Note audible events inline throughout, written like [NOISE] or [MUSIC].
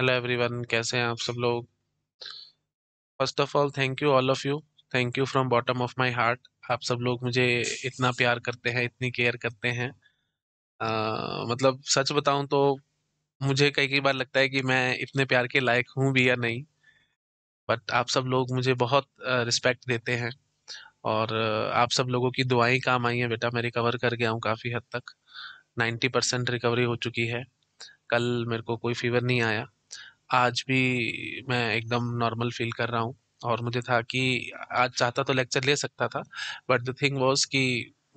hello everyone कैसे हैं आप सब लोग first of all thank you all of you thank you from bottom of my heart आप सब लोग मुझे इतना प्यार करते हैं इतनी केयर करते हैं uh, मतलब सच बताऊं तो मुझे कई कई बार लगता है कि मैं इतने प्यार के लायक हूं भी या नहीं बट आप सब लोग मुझे बहुत रिस्पेक्ट देते हैं और आप सब लोगों की दुआएं काम आई हैं बेटा मैं रिकवर कर गया हूँ काफ़ी हद तक नाइन्टी परसेंट रिकवरी हो चुकी है कल मेरे को कोई फीवर नहीं आया आज भी मैं एकदम नॉर्मल फील कर रहा हूँ और मुझे था कि आज चाहता तो लेक्चर ले सकता था बट द थिंग वॉज कि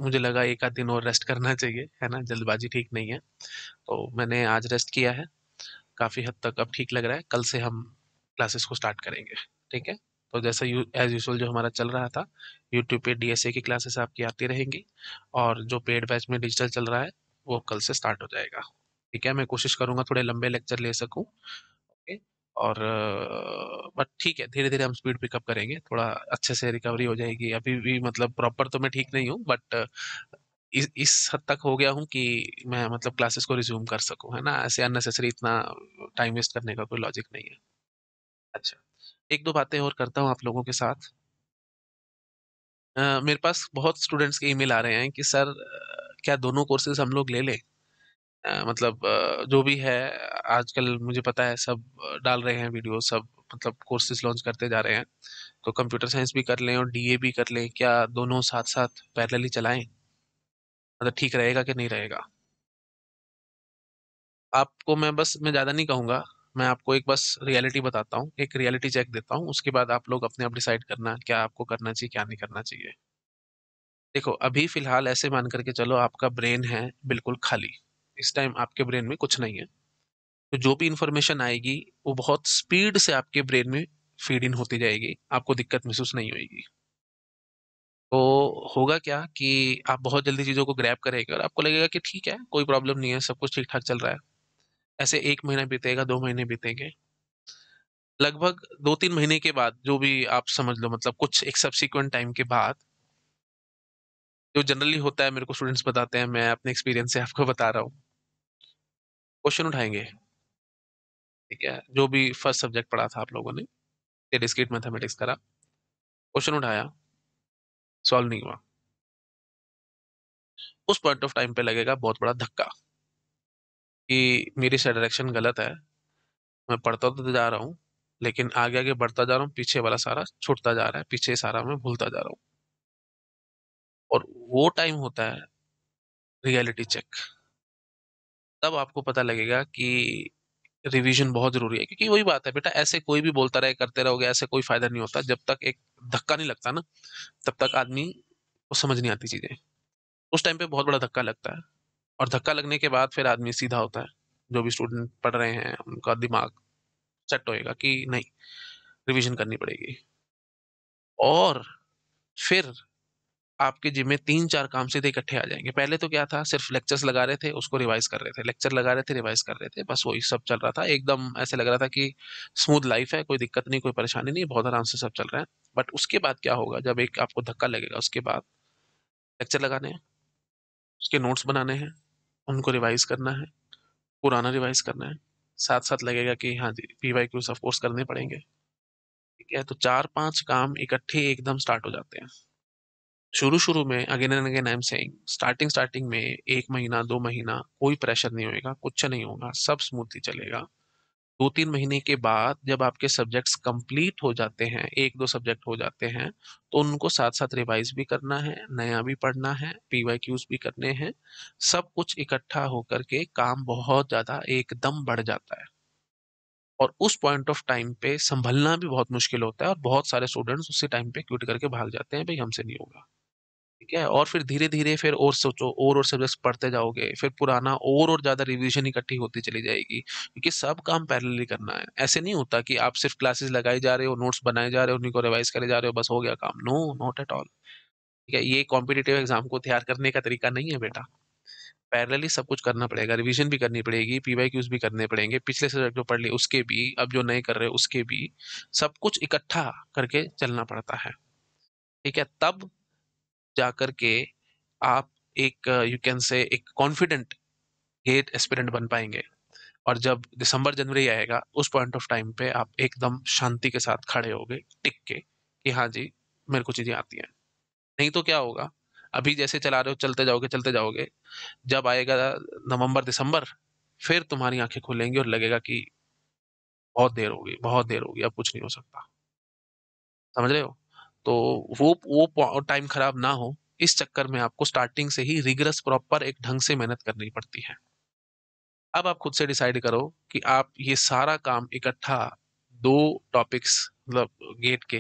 मुझे लगा एक आध दिन और रेस्ट करना चाहिए है ना जल्दबाजी ठीक नहीं है तो मैंने आज रेस्ट किया है काफ़ी हद तक अब ठीक लग रहा है कल से हम क्लासेस को स्टार्ट करेंगे ठीक है तो जैसा यू एज यूजल जो हमारा चल रहा था यूट्यूब पे ए की क्लासेस आपकी आती रहेंगी और जो पेड बैच में डिजिटल चल रहा है वो कल से स्टार्ट हो जाएगा ठीक है मैं कोशिश करूँगा थोड़े लंबे लेक्चर ले सकूँ करेंगे और बट ठीक है धीरे धीरे हम स्पीड पिकअप करेंगे थोड़ा अच्छे से रिकवरी हो जाएगी अभी भी मतलब प्रॉपर तो मैं ठीक नहीं हूँ बट इस इस हद तक हो गया हूँ कि मैं मतलब क्लासेस को रिज्यूम कर सकूँ है ना ऐसे अननेसेसरी इतना टाइम वेस्ट करने का कोई लॉजिक नहीं है अच्छा एक दो बातें और करता हूँ आप लोगों के साथ आ, मेरे पास बहुत स्टूडेंट्स के ईमेल आ रहे हैं कि सर क्या दोनों कोर्सेज हम लोग ले लें मतलब जो भी है आजकल मुझे पता है सब डाल रहे हैं वीडियो सब मतलब कोर्सेज लॉन्च करते जा रहे हैं तो कंप्यूटर साइंस भी कर लें और डीए भी कर लें क्या दोनों साथ साथ पैरेलली चलाएं मतलब ठीक रहेगा कि नहीं रहेगा आपको मैं बस मैं ज़्यादा नहीं कहूँगा मैं आपको एक बस रियलिटी बताता हूँ एक रियलिटी चेक देता हूँ उसके बाद आप लोग अपने आप डिसाइड करना क्या आपको करना चाहिए क्या नहीं करना चाहिए देखो अभी फिलहाल ऐसे मान करके चलो आपका ब्रेन है बिल्कुल खाली इस टाइम आपके ब्रेन में कुछ नहीं है तो जो भी इंफॉर्मेशन आएगी वो बहुत स्पीड से आपके ब्रेन में फीड इन होती जाएगी आपको दिक्कत महसूस नहीं होगी तो होगा क्या कि आप बहुत जल्दी चीज़ों को ग्रैप करेंगे और आपको लगेगा कि ठीक है कोई प्रॉब्लम नहीं है सब कुछ ठीक ठाक चल रहा है ऐसे एक महीना बीतेगा दो महीने बीतेंगे लगभग दो तीन महीने के बाद जो भी आप समझ लो मतलब कुछ एक सब्सिक्वेंट टाइम के बाद जो जनरली होता है मेरे को स्टूडेंट्स बताते हैं मैं अपने एक्सपीरियंस से आपको बता रहा हूँ क्वेश्चन उठाएंगे ठीक है जो भी फर्स्ट सब्जेक्ट पढ़ा था आप लोगों ने डिस्क्रीट मैथमेटिक्स करा क्वेश्चन उठाया सॉल्व नहीं हुआ उस पॉइंट ऑफ टाइम पे लगेगा बहुत बड़ा धक्का कि मेरी डायरेक्शन गलत है मैं पढ़ता तो जा रहा हूँ लेकिन आगे आगे बढ़ता जा रहा हूँ पीछे वाला सारा छूटता जा रहा है पीछे सारा मैं भूलता जा रहा हूँ और वो टाइम होता है रियलिटी चेक तब आपको पता लगेगा कि रिवीजन बहुत जरूरी है क्योंकि वही बात है बेटा ऐसे कोई भी बोलता रहे करते रहोगे ऐसे कोई फायदा नहीं होता जब तक एक धक्का नहीं लगता ना तब तक आदमी को समझ नहीं आती चीजें उस टाइम पे बहुत बड़ा धक्का लगता है और धक्का लगने के बाद फिर आदमी सीधा होता है जो भी स्टूडेंट पढ़ रहे हैं उनका दिमाग सेट होएगा कि नहीं रिविजन करनी पड़ेगी और फिर आपके जिम्मे तीन चार काम सीधे इकट्ठे आ जाएंगे पहले तो क्या था सिर्फ लेक्चर्स लगा रहे थे उसको रिवाइज कर रहे थे लेक्चर लगा रहे थे रिवाइज कर रहे थे बस वही सब चल रहा था एकदम ऐसे लग रहा था कि स्मूथ लाइफ है कोई दिक्कत नहीं कोई परेशानी नहीं बहुत आराम से सब चल रहा है बट उसके बाद क्या होगा जब एक आपको धक्का लगेगा उसके बाद लेक्चर लगाने हैं उसके नोट्स बनाने हैं उनको रिवाइज करना है पुराना रिवाइज करना है साथ साथ लगेगा कि हाँ जी P Y Qs of course course करने पड़ेंगे ठीक है तो चार पांच काम इकट्ठे एकदम स्टार्ट हो जाते हैं शुरू शुरू में again and again I am saying starting starting में एक महीना दो महीना कोई प्रेशर नहीं होएगा कुछ नहीं होगा सब स्मूथली चलेगा दो तीन महीने के बाद जब आपके सब्जेक्ट्स कंप्लीट हो जाते हैं एक दो सब्जेक्ट हो जाते हैं तो उनको साथ साथ रिवाइज भी करना है नया भी पढ़ना है पी क्यूज भी करने हैं सब कुछ इकट्ठा होकर के काम बहुत ज़्यादा एकदम बढ़ जाता है और उस पॉइंट ऑफ टाइम पे संभलना भी बहुत मुश्किल होता है और बहुत सारे स्टूडेंट्स उसी टाइम पे क्विट करके भाग जाते हैं भाई हमसे नहीं होगा ठीक है और फिर धीरे धीरे फिर और सोचो और और सब्जेक्ट्स पढ़ते जाओगे फिर पुराना और और ज़्यादा रिविजन इकट्ठी होती चली जाएगी क्योंकि सब काम पैरेलली करना है ऐसे नहीं होता कि आप सिर्फ क्लासेस लगाए जा रहे हो नोट्स बनाए जा रहे हो उन्हीं को रिवाइज करे जा रहे हो बस हो गया काम नो नॉट एट ऑल ठीक है ये कॉम्पिटेटिव एग्जाम को तैयार करने का तरीका नहीं है बेटा पैरेलली सब कुछ करना पड़ेगा रिवीजन भी करनी पड़ेगी पी वाई क्यूज भी करने पड़ेंगे पिछले सब्जेक्ट जो पढ़ लिए उसके भी अब जो नए कर रहे हो उसके भी सब कुछ इकट्ठा करके चलना पड़ता है ठीक है तब जाकर के आप एक यू कैन से एक कॉन्फिडेंट गेट एस्पिरेंट बन पाएंगे और जब दिसंबर जनवरी आएगा उस पॉइंट ऑफ टाइम पे आप एकदम शांति के साथ खड़े होगे टिक के कि हाँ जी मेरे को चीज़ें आती हैं नहीं तो क्या होगा अभी जैसे चला रहे हो चलते जाओगे चलते जाओगे जब आएगा नवंबर दिसंबर फिर तुम्हारी आंखें खुलेंगी और लगेगा कि बहुत देर होगी बहुत देर होगी अब कुछ नहीं हो सकता समझ रहे हो तो वो वो टाइम खराब ना हो इस चक्कर में आपको स्टार्टिंग से ही रिग्रस प्रॉपर एक ढंग से मेहनत करनी पड़ती है अब आप खुद से डिसाइड करो कि आप ये सारा काम इकट्ठा दो टॉपिक्स मतलब गेट के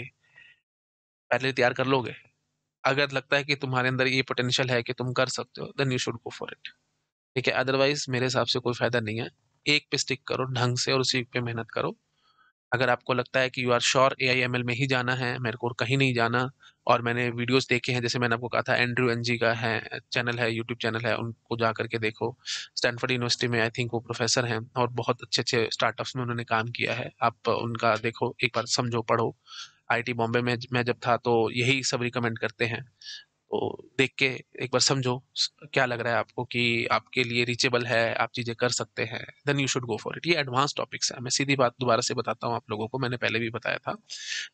पहले तैयार कर लोगे अगर लगता है कि तुम्हारे अंदर ये पोटेंशियल है कि तुम कर सकते हो then you should go for it ठीक है अदरवाइज मेरे हिसाब से कोई फायदा नहीं है एक पे स्टिक करो ढंग से और उसी पे मेहनत करो अगर आपको लगता है कि you are sure A I M L में ही जाना है मेरे को कहीं नहीं जाना और मैंने वीडियोस देखे हैं जैसे मैंने आपको कहा था एंड्रू एन जी का है चैनल है यूट्यूब चैनल है उनको जा करके देखो स्टैनफर्ड यूनिवर्सिटी में आई थिंक वो प्रोफेसर हैं और बहुत अच्छे अच्छे स्टार्टअप्स में उन्होंने काम किया है आप उनका देखो एक बार समझो पढ़ो आईटी बॉम्बे में मैं जब था तो यही सब रिकमेंड करते हैं तो देख के एक बार समझो क्या लग रहा है आपको कि आपके लिए रीचेबल है आप चीज़ें कर सकते हैं then you should go for it ये एडवांस टॉपिक्स हैं मैं सीधी बात दोबारा से बताता हूँ आप लोगों को मैंने पहले भी बताया था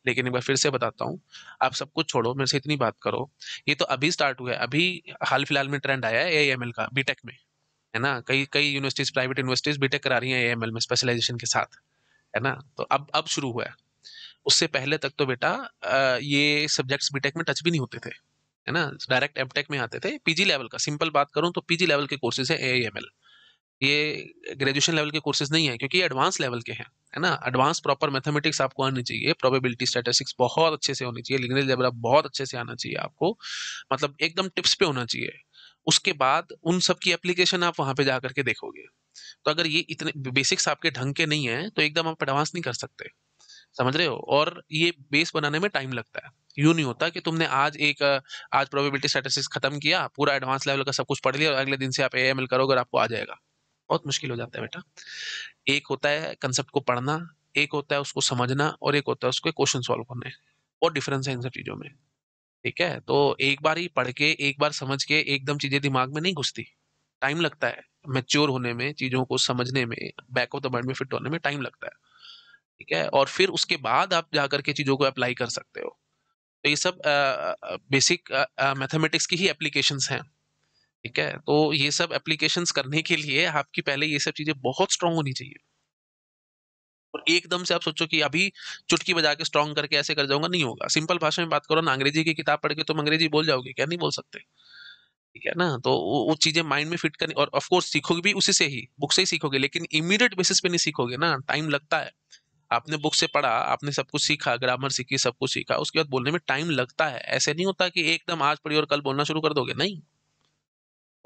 लेकिन एक बार फिर से बताता हूँ आप सब कुछ छोड़ो मेरे से इतनी बात करो ये तो अभी स्टार्ट हुआ है अभी हाल फिलहाल में ट्रेंड आया है ए का बी में है ना कई कई यूनिवर्सिटीज़ प्राइवेट यूनिवर्सिटीज़ बी करा रही हैं ए में स्पेशलाइजेशन के साथ है ना तो अब अब शुरू हुआ है उससे पहले तक तो बेटा ये सब्जेक्ट्स बीटेक में टच भी नहीं होते थे है ना डायरेक्ट एमटेक में आते थे पीजी लेवल का सिंपल बात करूँ तो पीजी लेवल के कोर्सेज है ए ये ग्रेजुएशन लेवल के कोर्सेज नहीं है क्योंकि ये एडवांस लेवल के हैं है ना एडवांस प्रॉपर मैथमेटिक्स आपको आनी चाहिए प्रोबेबिलिटी स्टैटिस्टिक्स बहुत अच्छे से होनी चाहिए लिंग्वेज लेवल बहुत अच्छे से आना चाहिए आपको मतलब एकदम टिप्स पे होना चाहिए उसके बाद उन सब की एप्लीकेशन आप वहां पे जा करके देखोगे तो अगर ये इतने बेसिक्स आपके ढंग के नहीं है तो एकदम आप एडवांस नहीं कर सकते समझ रहे हो और ये बेस बनाने में टाइम लगता है यू नहीं होता कि तुमने आज एक आज प्रोबेबिलिटी स्टैटिस्टिक्स खत्म किया पूरा एडवांस लेवल का सब कुछ पढ़ लिया और अगले दिन से आप ए करोगे और आपको आ जाएगा बहुत मुश्किल हो जाता है बेटा एक होता है कंसेप्ट को पढ़ना एक होता है उसको समझना और एक होता है उसको क्वेश्चन सॉल्व करने बहुत डिफरेंस है इन सब चीज़ों में ठीक है तो एक बार ही पढ़ के एक बार समझ के एकदम चीज़ें दिमाग में नहीं घुसती टाइम लगता है मेच्योर होने में चीज़ों को समझने में बैक ऑफ द माइंड में फिट होने में टाइम लगता है ठीक है और फिर उसके बाद आप जा करके चीज़ों को अप्लाई कर सकते हो तो ये सब बेसिक मैथमेटिक्स की ही एप्लीकेशंस हैं ठीक है तो ये सब एप्लीकेशंस करने के लिए आपकी पहले ये सब चीज़ें बहुत स्ट्रांग होनी चाहिए और एकदम से आप सोचो कि अभी चुटकी बजा के स्ट्रांग करके ऐसे कर जाऊंगा नहीं होगा सिंपल भाषा में बात करो ना अंग्रेजी की किताब पढ़ के तुम अंग्रेजी बोल जाओगे क्या नहीं बोल सकते ठीक है ना तो वो, वो चीजें माइंड में फिट करनी और ऑफकोर्स सीखोगे भी उसी से ही बुक से ही सीखोगे लेकिन इमीडिएट बेसिस पे नहीं सीखोगे ना टाइम लगता है आपने बुक से पढ़ा आपने सब कुछ सीखा ग्रामर सीखी सब कुछ सीखा उसके बाद बोलने में टाइम लगता है ऐसे नहीं होता कि एकदम आज पढ़ी और कल बोलना शुरू कर दोगे नहीं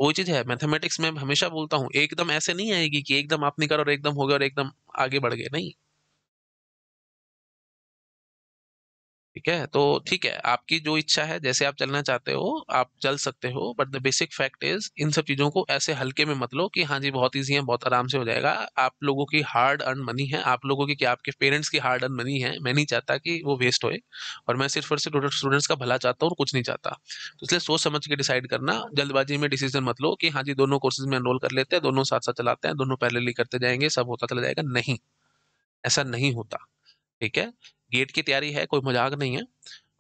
वो चीज है मैथमेटिक्स में हमेशा बोलता हूँ एकदम ऐसे नहीं आएगी कि एकदम आपने करा और एकदम हो गया और एकदम आगे बढ़ गए नहीं ठीक है तो ठीक है आपकी जो इच्छा है जैसे आप चलना चाहते हो आप चल सकते हो but the basic fact is इन सब चीज़ों को ऐसे हल्के में मत लो कि हाँ जी बहुत ईजी है बहुत आराम से हो जाएगा आप लोगों की हार्ड अर्न मनी है आप लोगों की क्या आपके पेरेंट्स की हार्ड अर्न मनी है मैं नहीं चाहता कि वो वेस्ट होए और मैं सिर्फ और सिर्फ स्टूडेंट्स का भला चाहता हूँ और कुछ नहीं चाहता तो इसलिए सोच समझ के डिसाइड करना जल्दबाजी में डिसीजन मत लो कि हाँ जी दोनों कोर्सेज में एनरोल कर लेते हैं दोनों साथ साथ चलाते हैं दोनों पैरेलली करते जाएंगे सब होता चला जाएगा नहीं ऐसा नहीं होता ठीक है गेट की तैयारी है कोई मजाक नहीं है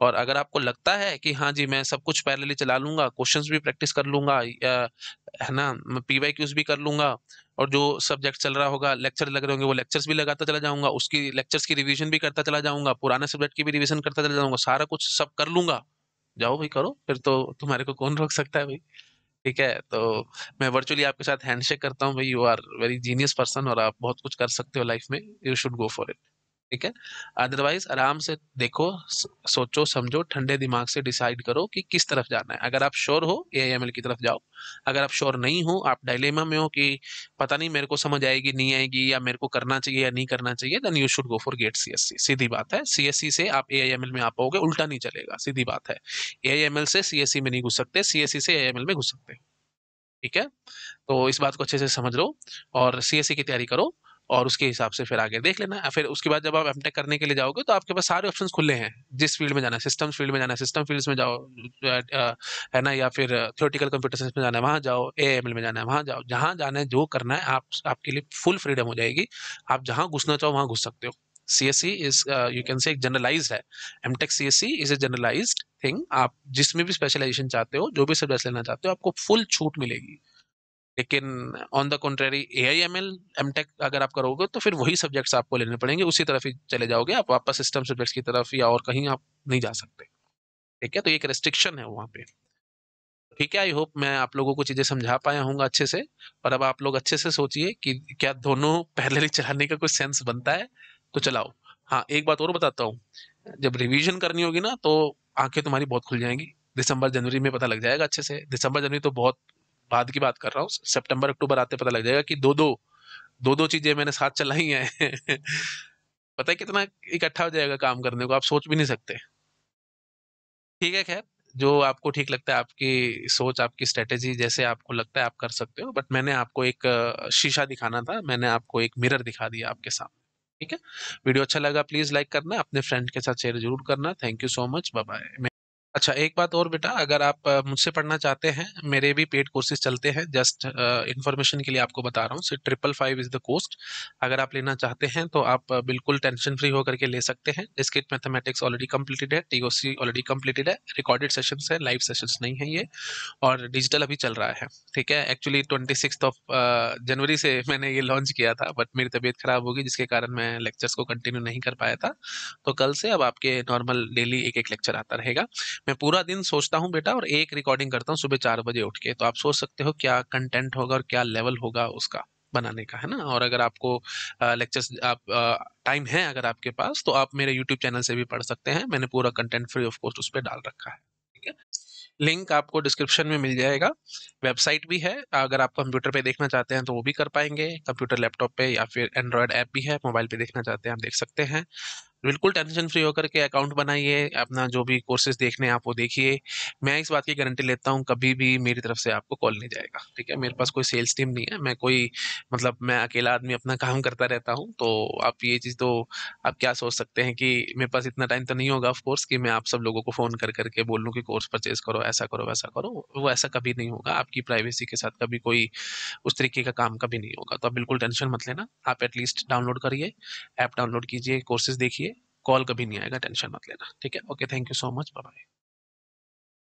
और अगर आपको लगता है कि हाँ जी मैं सब कुछ पैरल चला लूंगा क्वेश्चंस भी प्रैक्टिस कर लूंगा है ना पी वाई क्यूज भी कर लूंगा और जो सब्जेक्ट चल रहा होगा लेक्चर लग रहे होंगे वो लेक्चर्स भी लगाता चला जाऊंगा उसकी लेक्चर्स की रिवीजन भी करता चला जाऊंगा पुराने सब्जेक्ट की भी रिवीजन करता चला जाऊंगा सारा कुछ सब कर लूंगा जाओ भाई करो फिर तो तुम्हारे को कौन रोक सकता है भाई ठीक है तो मैं वर्चुअली आपके साथ हैंडशेक करता हूँ भाई you are very genius person और आप बहुत कुछ कर सकते हो लाइफ में you should go for it ठीक है अदरवाइज आराम से देखो सोचो समझो ठंडे दिमाग से डिसाइड करो कि किस तरफ जाना है अगर आप श्योर हो ए आई एम एल की तरफ जाओ अगर आप श्योर नहीं हो आप डायलेमा में हो कि पता नहीं मेरे को समझ आएगी नहीं आएगी या मेरे को करना चाहिए या नहीं करना चाहिए then you should go for GATE C S C सीधी बात है सी एस सी से आप ए आई एम एल में आ पाओगे उल्टा नहीं चलेगा सीधी बात है ए आई एम एल से सी एस सी में नहीं घुस सकते सी एस सी से ए आई एम एल में घुस सकते ठीक है तो इस बात को अच्छे से समझ लो और सी एस सी की तैयारी करो और उसके हिसाब से फिर आगे देख लेना फिर उसके बाद जब आप एम करने के लिए जाओगे तो आपके पास सारे ऑप्शन खुले हैं जिस फील्ड में जाना है सिस्टम फील्ड में जाना है सिस्टम फील्ड में जाओ है ना या फिर थियोटिकल कंप्यूटर साइंस में जाना है वहाँ जाओ ए में जाना है वहाँ जाओ जहाँ जाना है जो करना है आप आपके लिए फुल फ्रीडम हो जाएगी आप जहाँ घुसना चाहो वहाँ घुस सकते हो C S C is you can say एक जनरलाइज है M tech C S C is a generalize thing आप जिसमें भी स्पेशलाइजेशन चाहते हो जो भी सब्जेक्ट लेना चाहते हो आपको फुल छूट मिलेगी लेकिन on the contrary A I M L M tech अगर आप करोगे तो फिर वही सब्जेक्ट्स आपको लेने पड़ेंगे उसी तरफ ही चले जाओगे आप वापस सिस्टम सब्जेक्ट्स की तरफ या और कहीं आप नहीं जा सकते ठीक है तो एक रेस्ट्रिक्शन है वहाँ पे ठीक है आई होप मैं आप लोगों को चीज़ें समझा पाया हूँ अच्छे से और अब आप लोग अच्छे से सोचिए कि क्या दोनों ही चलाने का कुछ सेंस बनता है तो चलाओ हाँ एक बात और बताता हूँ जब रिविजन करनी होगी ना तो आंखें तुम्हारी बहुत खुल जाएंगी दिसंबर जनवरी में पता लग जाएगा अच्छे से दिसंबर जनवरी तो बहुत बाद की बात कर रहा हूँ सेप्टेम्बर अक्टूबर आते पता लग जाएगा कि दो दो दो दो चीजें मैंने साथ चलाई हैं [LAUGHS] पता है कितना इकट्ठा हो जाएगा काम करने को आप सोच भी नहीं सकते ठीक है खैर जो आपको ठीक लगता है आपकी सोच आपकी स्ट्रेटेजी जैसे आपको लगता है आप कर सकते हो बट मैंने आपको एक शीशा दिखाना था मैंने आपको एक मिरर दिखा दिया आपके सामने ठीक है वीडियो अच्छा लगा प्लीज लाइक करना अपने फ्रेंड के साथ शेयर जरूर करना thank you so much bye अच्छा एक बात और बेटा अगर आप मुझसे पढ़ना चाहते हैं मेरे भी पेड कोर्सेज चलते हैं जस्ट इन्फॉर्मेशन के लिए आपको बता रहा हूँ so triple five is the cost अगर आप लेना चाहते हैं तो आप बिल्कुल टेंशन फ्री होकर के ले सकते हैं डिस्क्रिट मैथमेटिक्स ऑलरेडी कम्प्लीटेड है टीओसी ऑलरेडी कम्प्लीटेड है रिकॉर्डेड सेशंस है लाइव सेशंस नहीं है ये और डिजिटल अभी चल रहा है ठीक है actually twenty six of January से [LAUGHS] मैंने ये लॉन्च किया था बट मेरी तबीयत खराब होगी जिसके कारण मैं लेक्चर्स को कंटिन्यू नहीं कर पाया था तो कल से अब आपके नॉर्मल डेली एक एक लेक्चर आता रहेगा मैं पूरा दिन सोचता हूँ बेटा और एक रिकॉर्डिंग करता हूँ सुबह चार बजे उठ के तो आप सोच सकते हो क्या कंटेंट होगा और क्या लेवल होगा उसका बनाने का है ना और अगर आपको लेक्चर्स आप टाइम है अगर आपके पास तो आप मेरे यूट्यूब चैनल से भी पढ़ सकते हैं मैंने पूरा कंटेंट फ्री ऑफ कोर्स उस पर डाल रखा है ठीक है लिंक आपको डिस्क्रिप्शन में मिल जाएगा वेबसाइट भी है अगर आप कंप्यूटर पे देखना चाहते हैं तो वो भी कर पाएंगे कंप्यूटर लैपटॉप पे या फिर एंड्रॉयड ऐप भी है मोबाइल पे देखना चाहते हैं आप देख सकते हैं बिल्कुल टेंशन फ्री होकर के अकाउंट बनाइए अपना जो भी कोर्सेज देखने आप वो देखिए मैं इस बात की गारंटी लेता हूँ कभी भी मेरी तरफ से आपको कॉल नहीं जाएगा ठीक है मेरे पास कोई सेल्स टीम नहीं है मैं कोई मतलब मैं अकेला आदमी अपना काम करता रहता हूँ तो आप ये चीज़ तो आप क्या सोच सकते हैं कि मेरे पास इतना टाइम तो नहीं होगा ऑफकोर्स कि मैं आप सब लोगों को फ़ोन कर करके बोल लूँ कि कोर्स परचेज करो ऐसा करो वैसा करो वो ऐसा कभी नहीं होगा आपकी प्राइवेसी के साथ कभी कोई उस तरीके का काम कभी नहीं होगा तो आप बिल्कुल टेंशन मत लेना आप एटलीस्ट डाउनलोड करिए ऐप डाउनलोड कीजिए कोर्सेज देखिए कॉल कभी नहीं आएगा टेंशन मत लेना ठीक है okay thank you so much bye